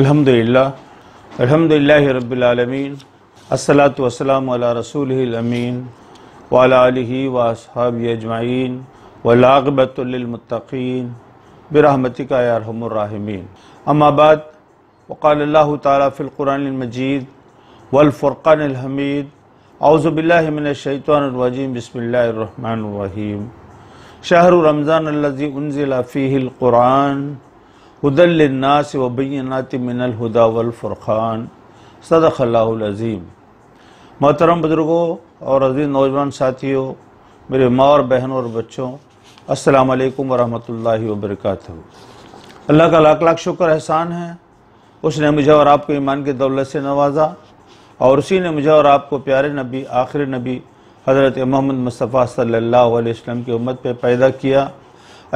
अल्हम्दुलिल्लाह अल्हम्दुलिल्लाह रब्बिलालमीन अस्सलातु अमीन अजमाइन व लाग़बतुल्लिलमुत्तक़ीन बिरहमतिका वक़ाल अल्लाह तआला फिल कुरानिल रहीम उनज़िला हदलनास वबीनात मिनल हुदा वलफ़ुरख़ान मोहतरम बुज़ुर्गों और अजीज़ नौजवान साथियों मेरे माँ और बहनों और बच्चों अस्सलाम वालेकुम वबरक अल्लाह का लाख लाख शुक्र एहसान है उसने मुझे और आपको ईमान की दौलत से नवाजा और उसी ने मुझे और आपको प्यारे नबी आखिर नबी हज़रत मोहम्मद मुस्तफ़ा सल्ला वसम की उम्मत पर पैदा किया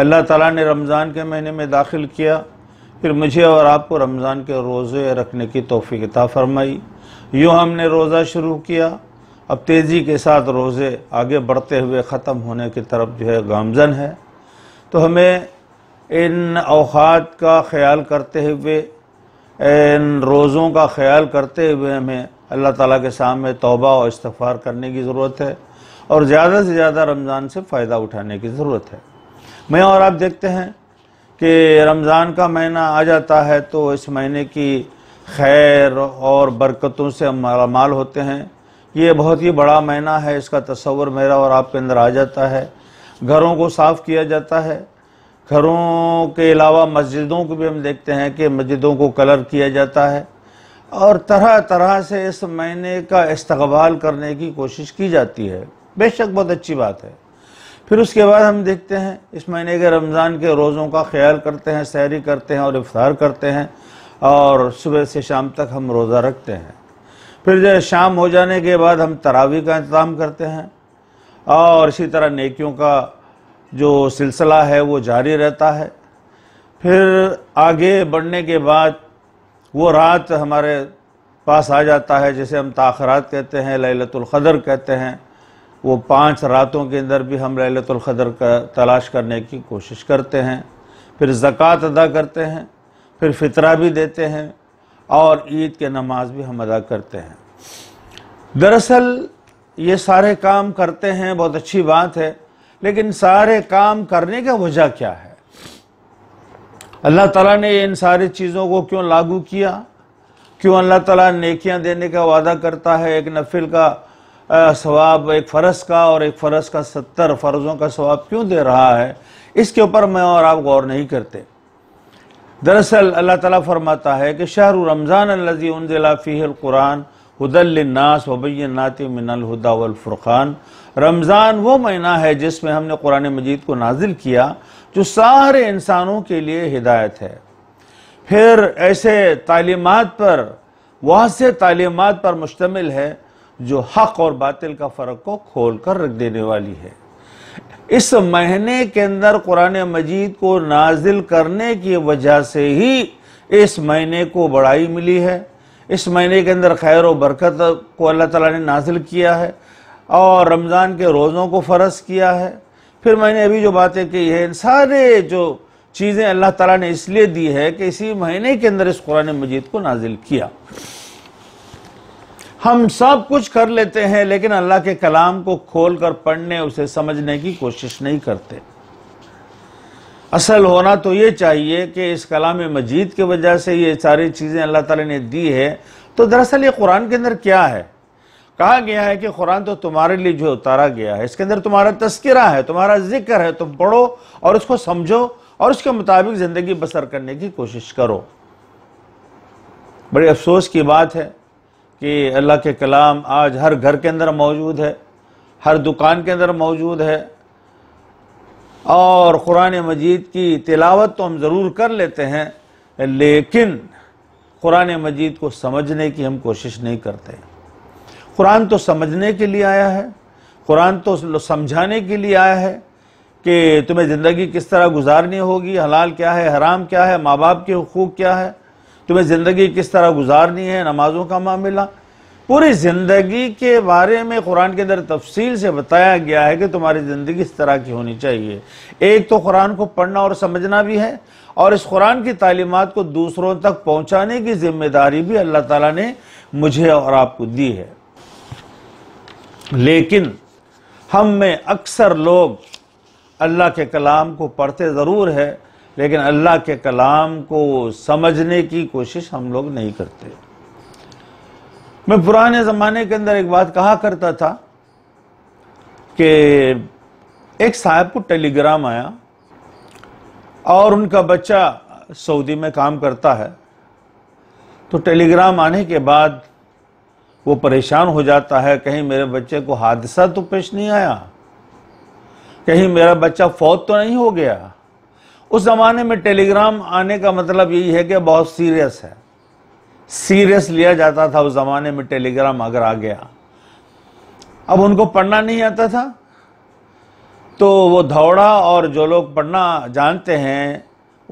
अल्लाह ताला ने रमज़ान के महीने में दाखिल किया फिर मुझे और आपको रमज़ान के रोज़े रखने की तोफ़ी फरमाई यूँ हमने रोज़ा शुरू किया अब तेज़ी के साथ रोज़े आगे बढ़ते हुए ख़त्म होने की तरफ जो है गामजन है तो हमें इन अवात का ख्याल करते हुए इन रोज़ों का ख्याल करते हुए हमें अल्लाह ताला के सामने तोबा और इस्तफ़ार करने की ज़रूरत है और ज़्यादा से ज़्यादा रमज़ान से फ़ायदा उठाने की ज़रूरत है मैं और आप देखते हैं कि रमज़ान का महीना आ जाता है तो इस महीने की खैर और बरकतों से मालामाल होते हैं ये बहुत ही बड़ा महीना है इसका तस्वर मेरा और आपके अंदर आ जाता है घरों को साफ़ किया जाता है घरों के अलावा मस्जिदों को भी हम देखते हैं कि मस्जिदों को कलर किया जाता है और तरह तरह से इस महीने का इस्तबाल करने की कोशिश की जाती है बेशक बहुत अच्छी बात है फिर उसके बाद हम देखते हैं इस महीने के रमज़ान के रोज़ों का ख्याल करते हैं सैरी करते हैं और इफ्तार करते हैं और सुबह से शाम तक हम रोज़ा रखते हैं फिर जो शाम हो जाने के बाद हम तरावी का इंतज़ाम करते हैं और इसी तरह नेकियों का जो सिलसिला है वो जारी रहता है फिर आगे बढ़ने के बाद वो रात हमारे पास आ जाता है जिसे हम ताखरात कहते हैं ललतुल्क़दर कहते हैं वो पाँच रातों के अंदर भी हम ललतुल्क़दर का तलाश करने की कोशिश करते हैं फिर ज़क़़त अदा करते हैं फिर फितरा भी देते हैं और ईद के नमाज भी हम अदा करते हैं दरअसल ये सारे काम करते हैं बहुत अच्छी बात है लेकिन सारे काम करने का वजह क्या है अल्लाह ताला ने इन सारी चीज़ों को क्यों लागू किया क्यों अल्लाह ताला नेकियां देने का वादा करता है एक नफिल का सवाब एक फ़र्ज का और एक फ़र्ज का सत्तर फ़र्ज़ों का सवाब क्यों दे रहा है इसके ऊपर मैं और आप गौर नहीं करते दरअसल अल्लाह ताला फरमाता है कि शाह रमज़ान अल्लाजी उनज़िलाफ़ीक़ुरान हदलनास वबैनात मिनलहदा वलफ़ुरक़ान रमज़ान वो महीना है जिसमें हमने कुरान मजीद को नाजिल किया जो सारे इंसानों के लिए हिदायत है फिर ऐसे तालीमत पर से तालीमत पर मुश्तमिल है जो हक और बातिल का फ़र्क को खोल कर रख देने वाली है इस महीने के अंदर कुरान मजीद को नाजिल करने की वजह से ही इस महीने को बड़ाई मिली है इस महीने के अंदर खैर व बरकत को अल्लाह ताला ने नाजिल किया है और रमज़ान के रोज़ों को फ़र्ज किया है फिर मैंने अभी जो बातें की हैं इन सारे जो चीज़ें अल्लाह ताला ने इसलिए दी है कि इसी महीने के अंदर इस कुरान मजीद को नाजिल किया हम सब कुछ कर लेते हैं लेकिन अल्लाह के कलाम को खोलकर पढ़ने उसे समझने की कोशिश नहीं करते असल होना तो ये चाहिए कि इस कलाम मजीद की वजह से ये सारी चीज़ें अल्लाह ताला ने दी है तो दरअसल ये कुरान के अंदर क्या है कहा गया है कि कुरान तो तुम्हारे लिए जो उतारा गया है इसके अंदर तुम्हारा तस्करा है तुम्हारा जिक्र है तुम पढ़ो और उसको समझो और उसके मुताबिक ज़िंदगी बसर करने की कोशिश करो बड़े अफसोस की बात है कि अल्लाह के कलाम आज हर घर के अंदर मौजूद है हर दुकान के अंदर मौजूद है और क़ुरान मजीद की तिलावत तो हम ज़रूर कर लेते हैं लेकिन क़ुरान मजीद को समझने की हम कोशिश नहीं करते कुरान तो समझने के लिए आया है कुरान तो समझाने के लिए आया है कि तुम्हें ज़िंदगी किस तरह गुजारनी होगी हलाल क्या है हराम क्या है माँ बाप के हकूक़ क्या है तुम्हें ज़िंदगी किस तरह गुजारनी है नमाजों का मामला पूरी ज़िंदगी के बारे में कुरान के अंदर तफसील से बताया गया है कि तुम्हारी ज़िंदगी इस तरह की होनी चाहिए एक तो कुरान को पढ़ना और समझना भी है और इस कुरान की तालीमत को दूसरों तक पहुँचाने की जिम्मेदारी भी अल्लाह ताला ने मुझे और आपको दी है लेकिन हम में अक्सर लोग अल्लाह के कलाम को पढ़ते ज़रूर है लेकिन अल्लाह के कलाम को समझने की कोशिश हम लोग नहीं करते मैं पुराने ज़माने के अंदर एक बात कहा करता था कि एक साहब को टेलीग्राम आया और उनका बच्चा सऊदी में काम करता है तो टेलीग्राम आने के बाद वो परेशान हो जाता है कहीं मेरे बच्चे को हादसा तो पेश नहीं आया कहीं मेरा बच्चा फौत तो नहीं हो गया उस ज़माने में टेलीग्राम आने का मतलब यही है कि बहुत सीरियस है सीरियस लिया जाता था उस ज़माने में टेलीग्राम अगर आ गया अब उनको पढ़ना नहीं आता था तो वो दौड़ा और जो लोग पढ़ना जानते हैं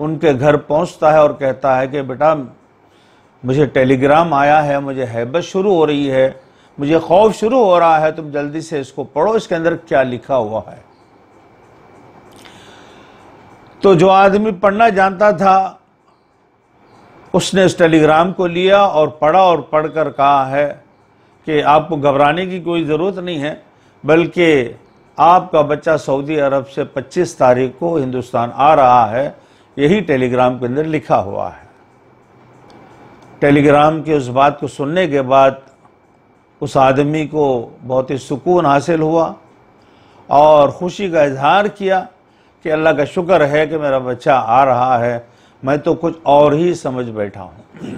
उनके घर पहुंचता है और कहता है कि बेटा मुझे टेलीग्राम आया है मुझे हैबत शुरू हो रही है मुझे खौफ शुरू हो रहा है तुम जल्दी से इसको पढ़ो इसके अंदर क्या लिखा हुआ है तो जो आदमी पढ़ना जानता था उसने इस टेलीग्राम को लिया और पढ़ा और पढ़कर कहा है कि आपको घबराने की कोई ज़रूरत नहीं है बल्कि आपका बच्चा सऊदी अरब से 25 तारीख को हिंदुस्तान आ रहा है यही टेलीग्राम के अंदर लिखा हुआ है टेलीग्राम के उस बात को सुनने के बाद उस आदमी को बहुत ही सुकून हासिल हुआ और ख़ुशी का इजहार किया कि अल्लाह का शुक्र है कि मेरा बच्चा आ रहा है मैं तो कुछ और ही समझ बैठा हूं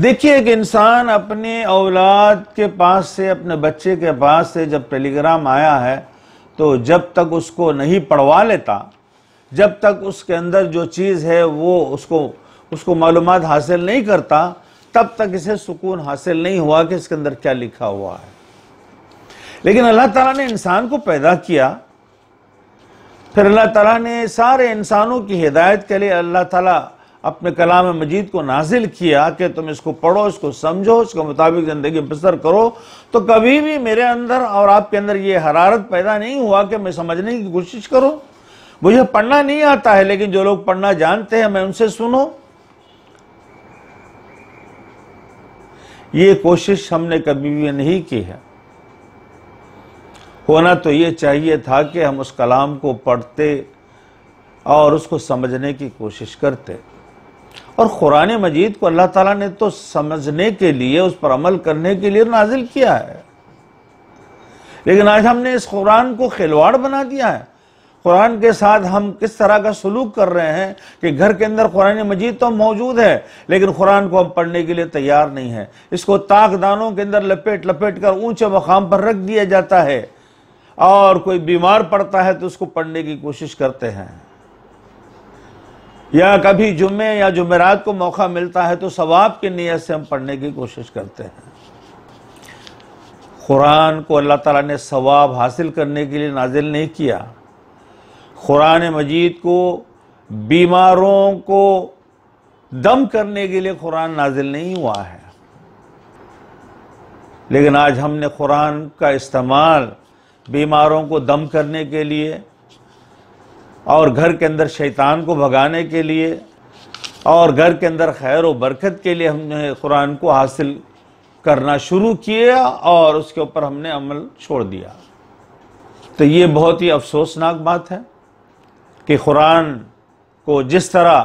देखिए एक इंसान अपने औलाद के पास से अपने बच्चे के पास से जब टेलीग्राम आया है तो जब तक उसको नहीं पढ़वा लेता जब तक उसके अंदर जो चीज़ है वो उसको उसको मालूम हासिल नहीं करता तब तक इसे सुकून हासिल नहीं हुआ कि इसके अंदर क्या लिखा हुआ है लेकिन अल्लाह ताला ने इंसान को पैदा किया फिर अल्लाह ताला ने सारे इंसानों की हिदायत के लिए अल्लाह ताला अपने कलाम मजीद को नाजिल किया कि तुम इसको पढ़ो इसको समझो इसके मुताबिक ज़िंदगी बसर करो तो कभी भी मेरे अंदर और आपके अंदर ये हरारत पैदा नहीं हुआ कि मैं समझने की कोशिश करूँ मुझे पढ़ना नहीं आता है लेकिन जो लोग पढ़ना जानते हैं मैं उनसे सुनो ये कोशिश हमने कभी भी नहीं की है होना तो ये चाहिए था कि हम उस कलाम को पढ़ते और उसको समझने की कोशिश करते और क़ुरान मजीद को अल्लाह ताला ने तो समझने के लिए उस पर अमल करने के लिए नाजिल किया है लेकिन आज हमने इस कुरान को खिलवाड़ बना दिया है कुरान के साथ हम किस तरह का सलूक कर रहे हैं कि घर के अंदर कुरान मजीद तो मौजूद है लेकिन कुरान को हम पढ़ने के लिए तैयार नहीं है इसको ताकदानों के अंदर लपेट लपेट कर ऊंचे मकाम पर रख दिया जाता है और कोई बीमार पड़ता है तो उसको पढ़ने की कोशिश करते हैं या कभी जुम्मे या जुमेरात को मौका मिलता है तो सवाब की नीयत से हम पढ़ने की कोशिश करते हैं कुरान को अल्लाह ताला ने सवाब हासिल करने के लिए नाजिल नहीं किया कुरान मजीद को बीमारों को दम करने के लिए कुरान नाजिल नहीं हुआ है लेकिन आज हमने कुरान का इस्तेमाल बीमारों को दम करने के लिए और घर के अंदर शैतान को भगाने के लिए और घर के अंदर खैर व बरकत के लिए हमने कुरान को हासिल करना शुरू किया और उसके ऊपर हमने अमल छोड़ दिया तो ये बहुत ही अफसोसनाक बात है कि कुरान को जिस तरह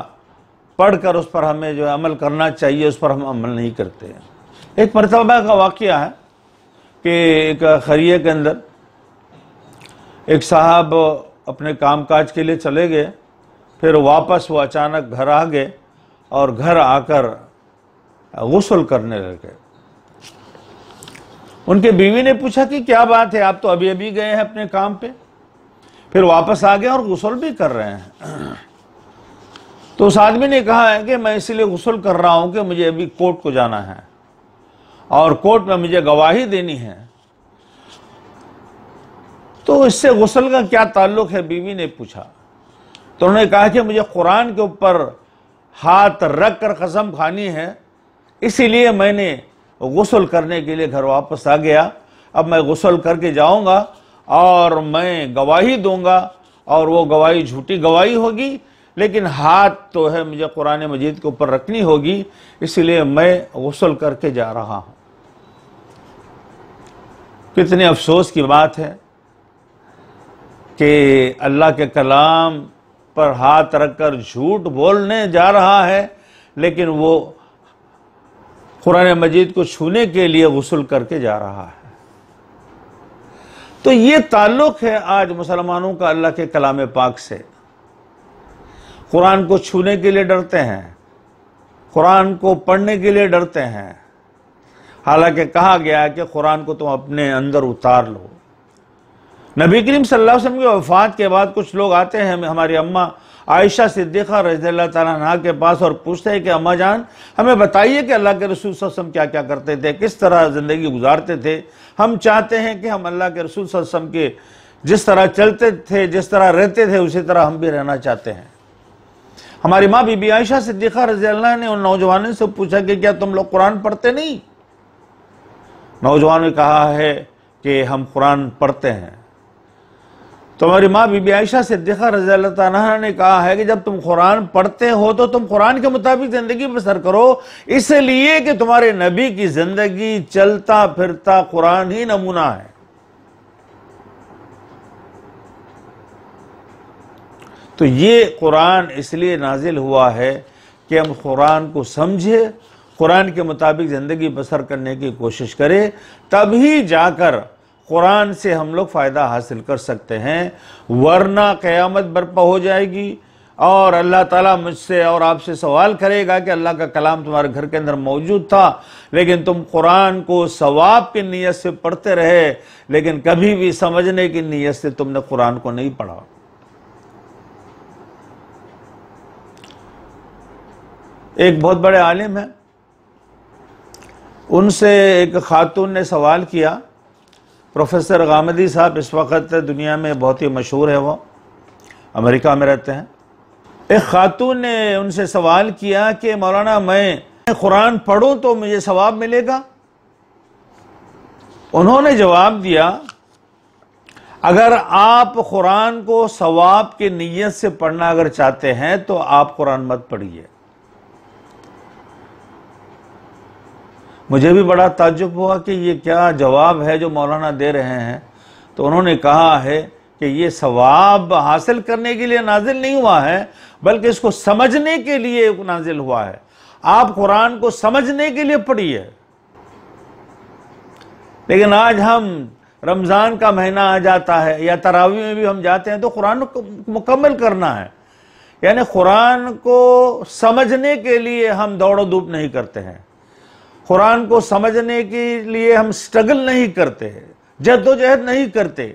पढ़ कर उस पर हमें जो अमल करना चाहिए उस पर हम अमल नहीं करते हैं एक मरतबा का वाक़ है कि एक खरिए के अंदर एक साहब अपने कामकाज के लिए चले गए फिर वापस वो अचानक घर आ गए और घर आकर गसल करने लगे उनके बीवी ने पूछा कि क्या बात है आप तो अभी अभी गए हैं अपने काम पे फिर वापस आ गए और गसल भी कर रहे हैं तो उस आदमी ने कहा है कि मैं इसीलिए गसल कर रहा हूं कि मुझे अभी कोर्ट को जाना है और कोर्ट में मुझे गवाही देनी है तो इससे गसल का क्या ताल्लुक है बीवी ने पूछा तो उन्होंने कहा कि मुझे कुरान के ऊपर हाथ रख कर कसम खानी है इसीलिए मैंने गसल करने के लिए घर वापस आ गया अब मैं गसल करके जाऊंगा और मैं गवाही दूंगा और वो गवाही झूठी गवाही होगी लेकिन हाथ तो है मुझे कुरान मजीद के ऊपर रखनी होगी इसलिए मैं गसल करके जा रहा हूँ कितने अफसोस की बात है कि अल्लाह के कलाम पर हाथ रखकर झूठ बोलने जा रहा है लेकिन वो कुरान मजीद को छूने के लिए गसल करके जा रहा है तो ये ताल्लुक़ है आज मुसलमानों का अल्लाह के कलाम पाक से कुरान को छूने के लिए डरते हैं कुरान को पढ़ने के लिए डरते हैं हालांकि कहा गया है कि कुरान को तुम अपने अंदर उतार लो नबी करीम सल्लल्लाहु अलैहि वसल्लम की वफ़ात के बाद कुछ लोग आते हैं हमारी अम्मा आयशा सिद्दीक़ा रजील्ला तह के पास और पूछते हैं कि अम्मा जान हमें बताइए कि अल्लाह के रसूल वसम क्या क्या करते थे किस तरह ज़िंदगी गुजारते थे हम चाहते हैं कि हम अल्लाह के रसूल वसम के जिस तरह चलते थे जिस तरह रहते थे उसी तरह हम भी रहना चाहते हैं हमारी माँ बीबी आयशा सिद्दीक़ा रजील्ला ने उन नौजवानों से पूछा कि क्या तुम लोग कुरान पढ़ते नहीं नौजवान ने कहा है कि हम कुरान पढ़ते हैं तो हमारी माँ बीबी आयशा सिद्दीक़ा रज़ी तह ने कहा है कि जब तुम कुरान पढ़ते हो तो तुम कुरान के मुताबिक ज़िंदगी बसर करो इसलिए कि तुम्हारे नबी की ज़िंदगी चलता फिरता कुरान ही नमूना है तो ये कुरान इसलिए नाजिल हुआ है कि हम कुरान को समझे कुरान के मुताबिक ज़िंदगी बसर करने की कोशिश करें तभी जाकर कुरान से हम लोग फ़ायदा हासिल कर सकते हैं वरना क़यामत बर्पा हो जाएगी और अल्लाह ताला मुझसे और आपसे सवाल करेगा कि अल्लाह का कलाम तुम्हारे घर के अंदर मौजूद था लेकिन तुम कुरान को सवाब की नीयत से पढ़ते रहे लेकिन कभी भी समझने की नीयत से तुमने कुरान को नहीं पढ़ा एक बहुत बड़े आलिम हैं उनसे एक खातून ने सवाल किया प्रोफेसर गामदी साहब इस वक्त दुनिया में बहुत ही मशहूर है वो अमेरिका में रहते हैं एक खातून ने उनसे सवाल किया कि मौलाना मैं कुरान पढ़ूँ तो मुझे सवाब मिलेगा उन्होंने जवाब दिया अगर आप कुरान को सवाब के नीयत से पढ़ना अगर चाहते हैं तो आप कुरान मत पढ़िए मुझे भी बड़ा ताजुब हुआ कि ये क्या जवाब है जो मौलाना दे रहे हैं तो उन्होंने कहा है कि ये सवाब हासिल करने के लिए नाजिल नहीं हुआ है बल्कि इसको समझने के लिए नाजिल हुआ है आप कुरान को समझने के लिए पढ़िए लेकिन आज हम रमज़ान का महीना आ जाता है या तरावी में भी हम जाते हैं तो कुरान को मुकम्मल करना है यानी कुरान को समझने के लिए हम दौड़ो धूप नहीं करते हैं कुरान को समझने के लिए हम स्ट्रगल नहीं करते जद्दोजहद नहीं करते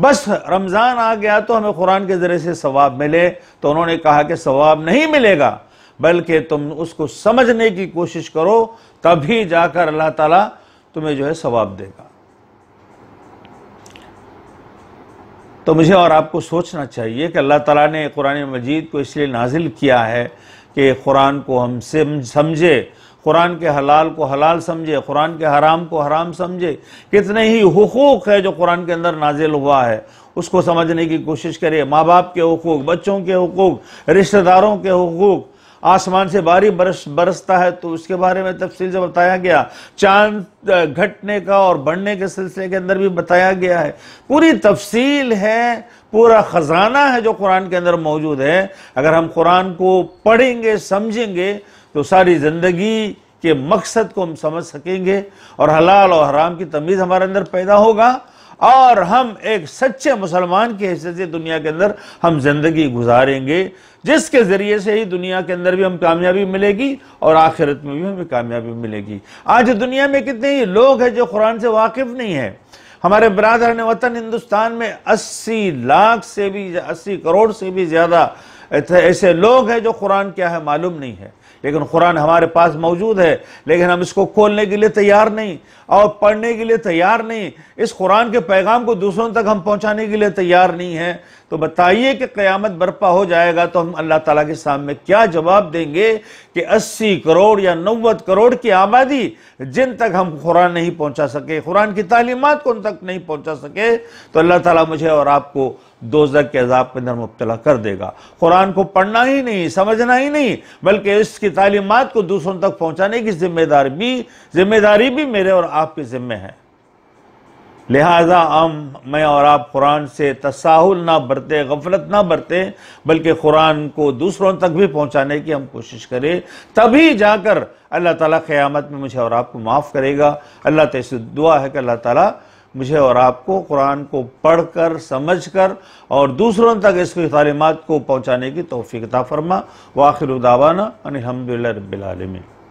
बस रमज़ान आ गया तो हमें कुरान के ज़रिए से सवाब मिले तो उन्होंने कहा कि सवाब नहीं मिलेगा बल्कि तुम उसको समझने की कोशिश करो तभी जाकर अल्लाह ताला तुम्हें जो है सवाब देगा तो मुझे और आपको सोचना चाहिए कि अल्लाह ताला ने कुरान मजीद को इसलिए नाजिल किया है कि कुरान को हम समझे कुरान के हलाल को हलाल समझे कुरान के हराम को हराम समझे कितने ही हकूक़ है जो कुरान के अंदर नाजिल हुआ है उसको समझने की कोशिश करे माँ बाप के हकूक़ बच्चों के हकूक़ रिश्तेदारों के हकूक़ आसमान से बारी बरस बरसता है तो उसके बारे में तफसील से बताया गया चांद घटने का और बढ़ने के सिलसिले के अंदर भी बताया गया है पूरी तफसील है पूरा ख़जाना है जो कुरान के अंदर मौजूद है अगर हम कुरान को पढ़ेंगे समझेंगे तो सारी ज़िंदगी के मकसद को हम समझ सकेंगे और हलाल और हराम की तमीज़ हमारे अंदर पैदा होगा और हम एक सच्चे मुसलमान की हैसियत से दुनिया के अंदर हम ज़िंदगी गुजारेंगे जिसके ज़रिए से ही दुनिया के अंदर भी हम कामयाबी मिलेगी और आखिरत में भी हमें कामयाबी मिलेगी आज दुनिया में कितने ही लोग हैं जो कुरान से वाकिफ़ नहीं है हमारे बरदर ने वतन हिंदुस्तान में 80 लाख से भी 80 करोड़ से भी ज़्यादा ऐसे लोग हैं जो कुरान क्या है मालूम नहीं है लेकिन कुरान हमारे पास मौजूद है लेकिन हम इसको खोलने के लिए तैयार नहीं और पढ़ने के लिए तैयार नहीं इस कुरान के पैगाम को दूसरों तक हम पहुंचाने के लिए तैयार नहीं है तो बताइए कि क़यामत बर्पा हो जाएगा तो हम अल्लाह ताला के सामने क्या जवाब देंगे कि 80 करोड़ या नव्वत करोड़ की आबादी जिन तक हम कुरान नहीं पहुंचा सके कुरान की तालीमत को उन तक नहीं पहुंचा सके तो अल्लाह ताला मुझे और आपको दोजक के अजाब के अंदर मुबतला कर देगा कुरान को पढ़ना ही नहीं समझना ही नहीं बल्कि इसकी तालीमत को दूसरों तक पहुँचाने की जिम्मेदार भी जिम्मेदारी भी मेरे और आपके ज़िम्मे है लिहाजा हम मैं और आप कुरान से तसाहुल ना बरते गफलत ना बरते बल्कि कुरान को दूसरों तक भी पहुँचाने की हम कोशिश करें तभी जाकर अल्लाह ताला क़यामत में मुझे और आपको माफ़ करेगा अल्लाह तैसे दुआ है कि अल्लाह ताला मुझे और आपको कुरान को पढ़ कर समझ कर और दूसरों तक इसकी तालीमत को पहुँचाने की तोफ़ी फरमा फरमा वाखिर दावाना अनिलहमदिल्ला रबालमीन